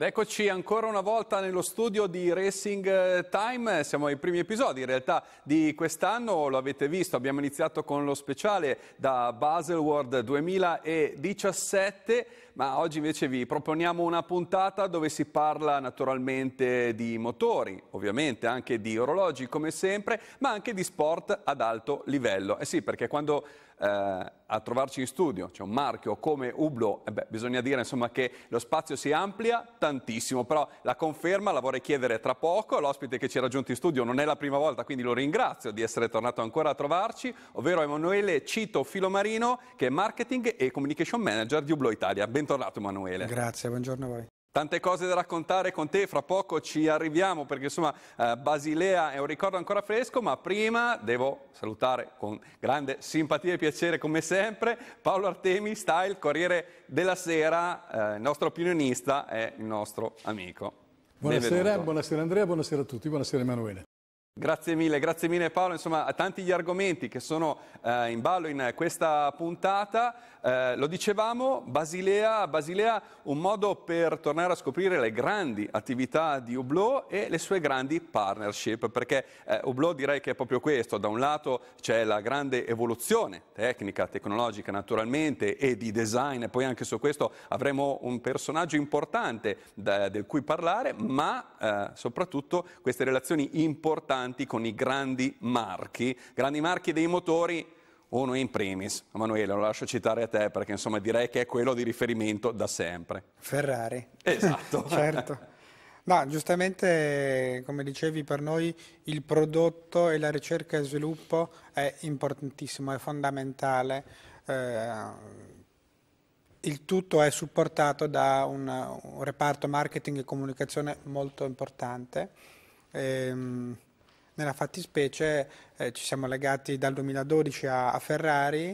Ed eccoci ancora una volta nello studio di Racing eh, Time, siamo ai primi episodi in realtà di quest'anno, lo avete visto, abbiamo iniziato con lo speciale da Baselworld 2017 ma oggi invece vi proponiamo una puntata dove si parla naturalmente di motori, ovviamente anche di orologi come sempre, ma anche di sport ad alto livello. Eh sì, perché quando eh, a trovarci in studio c'è cioè un marchio come Ublo, eh bisogna dire insomma, che lo spazio si amplia tantissimo, però la conferma la vorrei chiedere tra poco, l'ospite che ci ha raggiunto in studio non è la prima volta, quindi lo ringrazio di essere tornato ancora a trovarci, ovvero Emanuele Cito Filomarino, che è Marketing e Communication Manager di Ublo Italia. Bentornato bentornato Emanuele. Grazie, buongiorno a voi. Tante cose da raccontare con te, fra poco ci arriviamo perché insomma eh, Basilea è un ricordo ancora fresco, ma prima devo salutare con grande simpatia e piacere come sempre Paolo Artemi, Style, Corriere della Sera, eh, il nostro opinionista e il nostro amico. Buonasera, buonasera Andrea, buonasera a tutti, buonasera Emanuele. Grazie mille, grazie mille Paolo, insomma tanti gli argomenti che sono eh, in ballo in questa puntata, eh, lo dicevamo, Basilea, Basilea, un modo per tornare a scoprire le grandi attività di Hublot e le sue grandi partnership, perché eh, Hublot direi che è proprio questo, da un lato c'è la grande evoluzione tecnica, tecnologica naturalmente e di design, poi anche su questo avremo un personaggio importante da, del cui parlare, ma eh, soprattutto queste relazioni importanti con i grandi marchi, grandi marchi dei motori uno in primis, Emanuele, lo lascio citare a te perché insomma direi che è quello di riferimento da sempre. Ferrari. Esatto. certo. No, giustamente, come dicevi, per noi il prodotto e la ricerca e sviluppo è importantissimo, è fondamentale. Eh, il tutto è supportato da un, un reparto marketing e comunicazione molto importante. Eh, nella fattispecie eh, ci siamo legati dal 2012 a, a Ferrari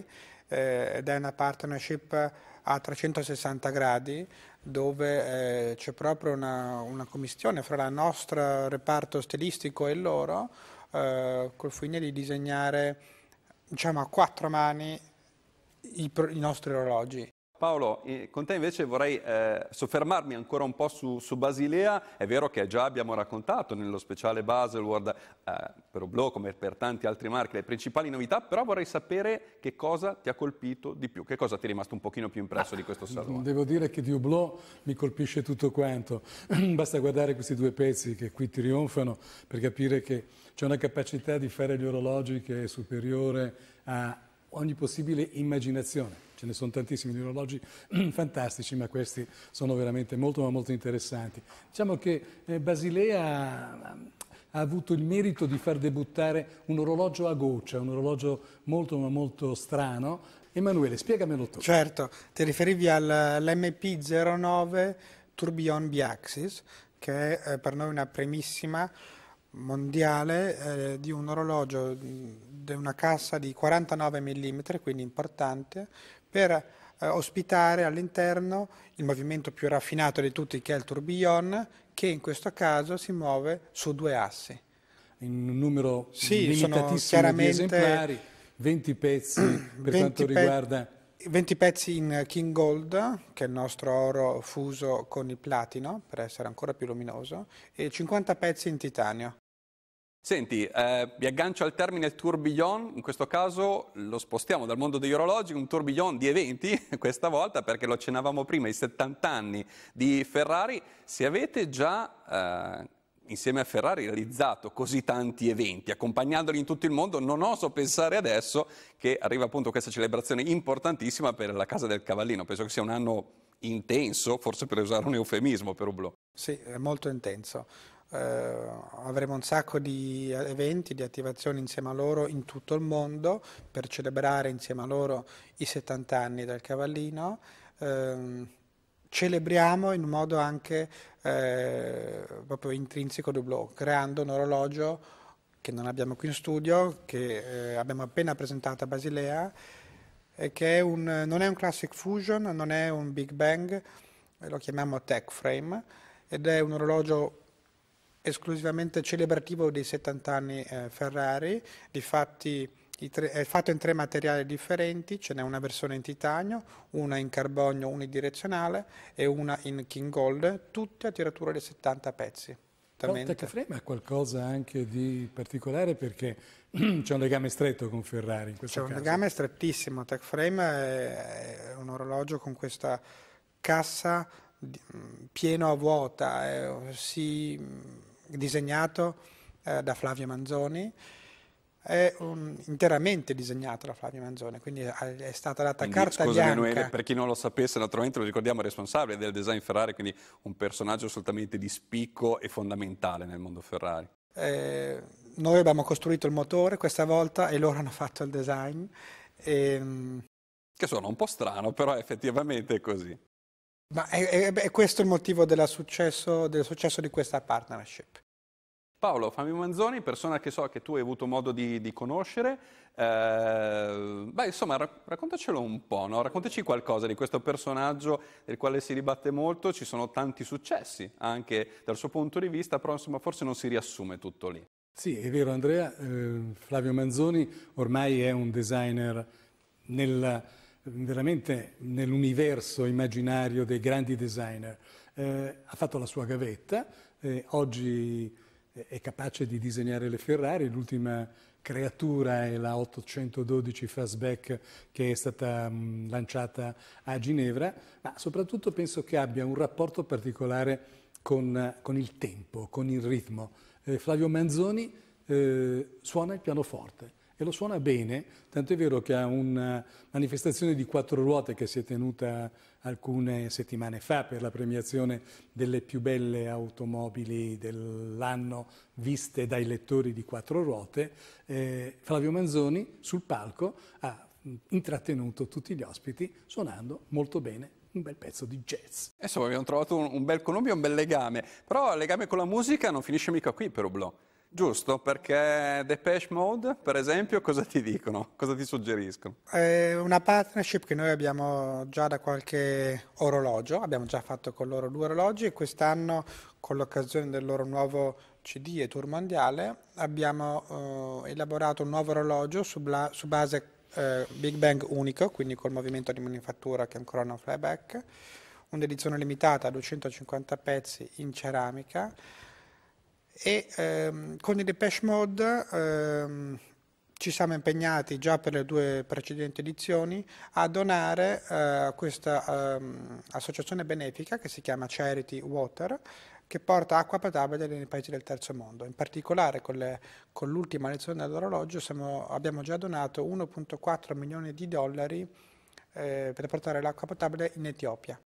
eh, ed è una partnership a 360 gradi dove eh, c'è proprio una, una, commissione fra il nostro reparto stilistico e loro eh, col fine di disegnare diciamo, a quattro mani i, i nostri orologi. Paolo, con te invece vorrei eh, soffermarmi ancora un po' su, su, Basilea. È vero che già abbiamo raccontato nello speciale Baselworld eh, per Oblo come per tanti altri marchi le principali novità, però vorrei sapere che cosa ti ha colpito di più, che cosa ti è rimasto un pochino più impresso ah, di questo salone. Devo dire che di Oblo mi colpisce tutto quanto. Basta guardare questi due pezzi che qui trionfano per capire che c'è una capacità di fare gli orologi che è superiore a ogni possibile immaginazione ce ne sono tantissimi di orologi fantastici, ma questi sono veramente molto ma molto interessanti. Diciamo che eh, Basilea eh, ha avuto il merito di far debuttare un orologio a goccia, un orologio molto ma molto strano. Emanuele, spiegamelo tu. Certo, ti riferivi all'MP09 Tourbillon Biaxis, che è eh, per noi una premissima mondiale eh, di un orologio mm, di una cassa di 49 mm, quindi importante, per eh, ospitare all'interno il movimento più raffinato di tutti che è il tourbillon, che in questo caso si muove su due assi. In un numero sì, limitatissimo di esemplari, 20 pezzi per 20 quanto riguarda... 20 pezzi in King Gold, che è il nostro oro fuso con il platino, per essere ancora più luminoso, e 50 pezzi in titanio. Senti, eh, vi aggancio al termine tourbillon, in questo caso lo spostiamo dal mondo degli orologi, un tourbillon di eventi questa volta perché lo accennavamo prima, i 70 anni di Ferrari, se avete già eh, insieme a Ferrari realizzato così tanti eventi, accompagnandoli in tutto il mondo, non oso pensare adesso che arriva appunto questa celebrazione importantissima per la Casa del Cavallino, penso che sia un anno intenso, forse per usare un eufemismo per Hublot. Sì, è molto intenso eh, avremo un sacco di eventi, di attivazioni insieme a loro in tutto il mondo per celebrare insieme a loro i 70 anni del cavallino. Eh, celebriamo in modo anche eh, proprio intrinseco del blog, creando un orologio che non abbiamo qui in studio, che eh, abbiamo appena presentato a Basilea, che è un, non è un classic fusion, non è un Big Bang, lo chiamiamo Tech Frame, ed è un orologio esclusivamente celebrativo dei 70 anni eh, Ferrari, difatti tre, è fatto in tre materiali differenti, ce n'è una versione in titanio, una in carbonio unidirezionale e una in king gold, tutte a tiratura di 70 pezzi. Il Tecframe ha qualcosa anche di particolare perché c'è un legame stretto con Ferrari in questo c'è caso. C'è un legame strettissimo, Tecframe è un orologio con questa cassa pieno a vuota, eh, si disegnato eh, da Flavio Manzoni, è un, interamente disegnato da Flavio Manzoni, quindi è stata data quindi, carta bianca. Emanuele, per chi non lo sapesse, naturalmente lo ricordiamo responsabile del design Ferrari, quindi un personaggio assolutamente di spicco e fondamentale nel mondo Ferrari. Eh, noi abbiamo costruito il motore questa volta e loro hanno fatto il design. E, ehm, che sono un po' strano, però effettivamente è così. Ma è, è, è questo il motivo successo, del successo di questa partnership? Paolo Fabio Manzoni, persona che so che tu hai avuto modo di, di conoscere, eh, beh, insomma, raccontacelo un po', no? raccontaci qualcosa di questo personaggio del quale si ribatte molto, ci sono tanti successi anche dal suo punto di vista, però insomma, forse non si riassume tutto lì. Sì, è vero Andrea, eh, Flavio Manzoni ormai è un designer nella veramente nell'universo immaginario dei grandi designer. Eh, ha fatto la sua gavetta, eh, oggi è capace di disegnare le Ferrari, l'ultima creatura è la 812 Fastback che è stata mh, mm, lanciata a Ginevra, ma soprattutto penso che abbia un rapporto particolare con, con il tempo, con il ritmo. Eh, Flavio Manzoni eh, suona il pianoforte, e lo suona bene, tanto è vero che ha una eh, manifestazione di quattro ruote che si è tenuta alcune settimane fa per la premiazione delle più belle automobili dell'anno viste dai lettori di quattro ruote, eh, Flavio Manzoni sul palco ha mm, intrattenuto tutti gli ospiti suonando molto bene un bel pezzo di jazz. Insomma abbiamo trovato un, un bel connubio, un bel legame, però il legame con la musica non finisce mica qui per Oblò. Giusto, perché Depeche Mode, per esempio, cosa ti dicono? Cosa ti suggeriscono? È una partnership che noi abbiamo già da qualche orologio, abbiamo già fatto con loro due orologi e quest'anno con l'occasione del loro nuovo CD e tour mondiale abbiamo eh, elaborato un nuovo orologio su, bla- su base eh, Big Bang unico, quindi col movimento di manifattura che è un Chrono Flyback, un'edizione limitata a 250 pezzi in ceramica e ehm, con il Depeche Mode ehm, ci siamo impegnati già per le due precedenti edizioni a donare a eh, questa ehm, associazione benefica che si chiama Charity Water che porta acqua potabile nei paesi del terzo mondo. In particolare con, l'ultima lezione dell'orologio abbiamo già donato 1.4 milioni di dollari eh, per portare l'acqua potabile in Etiopia.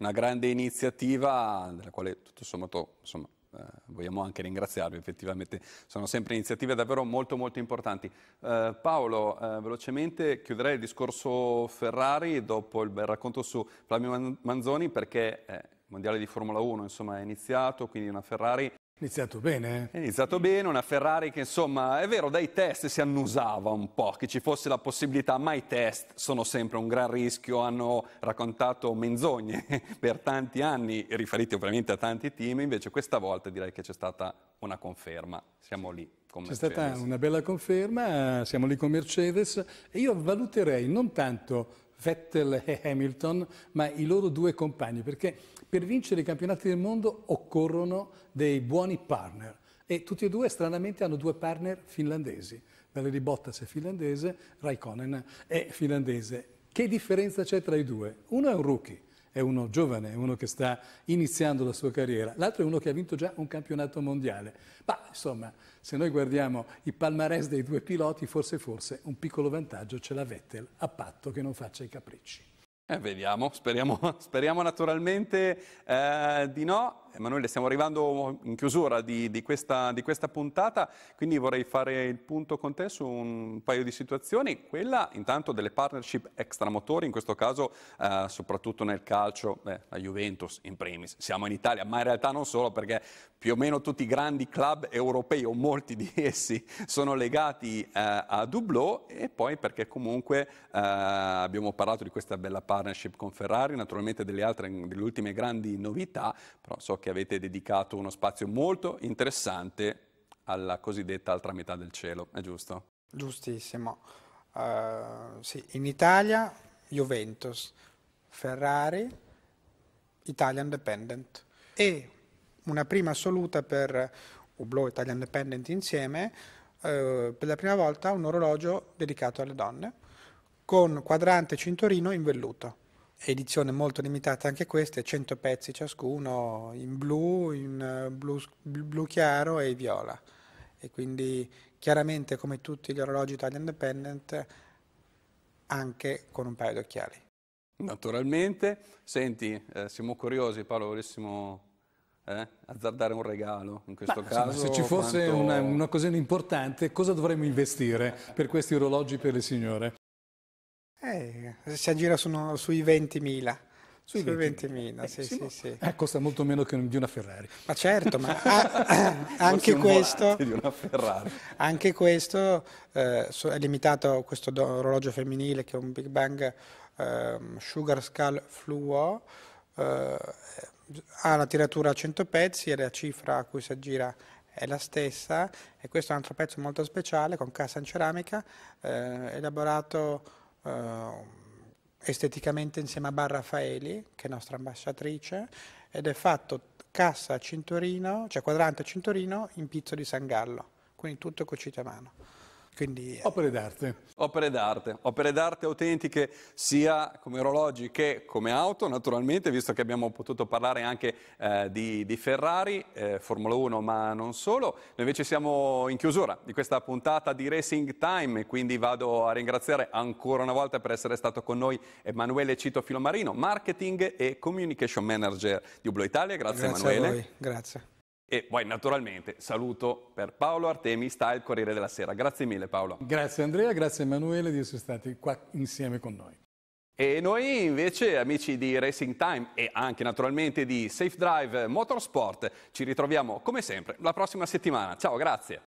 Una grande iniziativa della quale tutto sommato insomma, eh, vogliamo anche ringraziarvi effettivamente, sono sempre iniziative davvero molto molto importanti. Eh, Paolo, eh, velocemente chiuderei il discorso Ferrari dopo il bel racconto su Flavio Manzoni perché eh, mondiale di Formula 1 insomma, è iniziato, quindi una Ferrari... Iniziato bene. Eh? È iniziato bene, una Ferrari che insomma, è vero, dai test si annusava un po', che ci fosse la possibilità, ma i test sono sempre un gran rischio, hanno raccontato menzogne per tanti anni, riferiti ovviamente a tanti team, invece questa volta direi che c'è stata una conferma, siamo lì. C'è stata una bella conferma, siamo lì con Mercedes e io valuterei non tanto Vettel e Hamilton, ma i loro due compagni, perché per vincere i campionati del mondo occorrono dei buoni partner e tutti e due stranamente hanno due partner finlandesi. Valerie Bottas è finlandese, Raikkonen è finlandese. Che differenza c'è tra i due? Uno è un rookie, è uno giovane, è uno che sta iniziando la sua carriera, l'altro è uno che ha vinto già un campionato mondiale. Ma insomma, se noi guardiamo i palmarès dei due piloti, forse forse un piccolo vantaggio ce l'ha Vettel, a patto che non faccia i capricci. Eh, vediamo, speriamo, speriamo naturalmente eh, di no. Emanuele, stiamo arrivando in chiusura di, di, questa, di, questa, puntata, quindi vorrei fare il punto con te su un paio di situazioni. Quella intanto delle partnership extramotori, in questo caso eh, soprattutto nel calcio, beh, la Juventus in primis, siamo in Italia, ma in realtà non solo perché più o meno tutti i grandi club europei o molti di essi sono legati eh, a Dublò e poi perché comunque eh, abbiamo parlato di questa bella partnership con Ferrari, naturalmente delle altre, delle ultime grandi novità, però so che avete dedicato uno spazio molto interessante alla cosiddetta altra metà del cielo, è giusto? Giustissimo. Uh, sì, in Italia Juventus, Ferrari, Italian Dependent e una prima assoluta per Hublot Italian Dependent insieme, eh, per la prima volta un orologio dedicato alle donne con quadrante cinturino in velluto edizione molto limitata anche queste, 100 pezzi ciascuno, in blu, in eh, blu, blu chiaro e viola. E quindi chiaramente come tutti gli orologi Italian Dependent, anche con un paio di occhiali. Naturalmente, senti, eh, siamo curiosi Paolo, volessimo eh, azzardare un regalo in questo ma, caso. se ci fosse quanto... una, un'occasione importante, cosa dovremmo investire per questi orologi per le signore? Eh, si aggira su, sui 20.000. Sui 20.000, eh, sì, sì, sì, eh, costa molto meno che di una Ferrari. Ma certo, ma anche, questo, anche, questo, eh, è limitato a questo orologio femminile che è un Big Bang eh, Sugar Skull Fluo, eh, ha la tiratura a 100 pezzi e la cifra a cui si aggira è la stessa e questo è un altro pezzo molto speciale con cassa in ceramica, eh, elaborato eh, esteticamente insieme a Barra Faeli, che è nostra ambasciatrice, ed è fatto cassa a cinturino, cioè quadrante a cinturino in pizzo di San Gallo, quindi tutto cucito a mano. Quindi, eh. opere d'arte. Opere d'arte, opere d'arte autentiche sia come orologi che come auto, naturalmente, visto che abbiamo potuto parlare anche eh, di, di, Ferrari, eh, Formula 1, ma non solo. Noi invece siamo in chiusura di questa puntata di Racing Time, quindi vado a ringraziare ancora una volta per essere stato con noi Emanuele Cito Filomarino, Marketing e Communication Manager di Ublo Italia. Grazie, grazie Emanuele. A voi, grazie. E poi naturalmente saluto per Paolo Artemi, sta il Corriere della Sera. Grazie mille Paolo. Grazie Andrea, grazie Emanuele di essere stati qua insieme con noi. E noi invece, amici di Racing Time e anche naturalmente di Safe Drive Motorsport, ci ritroviamo come sempre la prossima settimana. Ciao, grazie.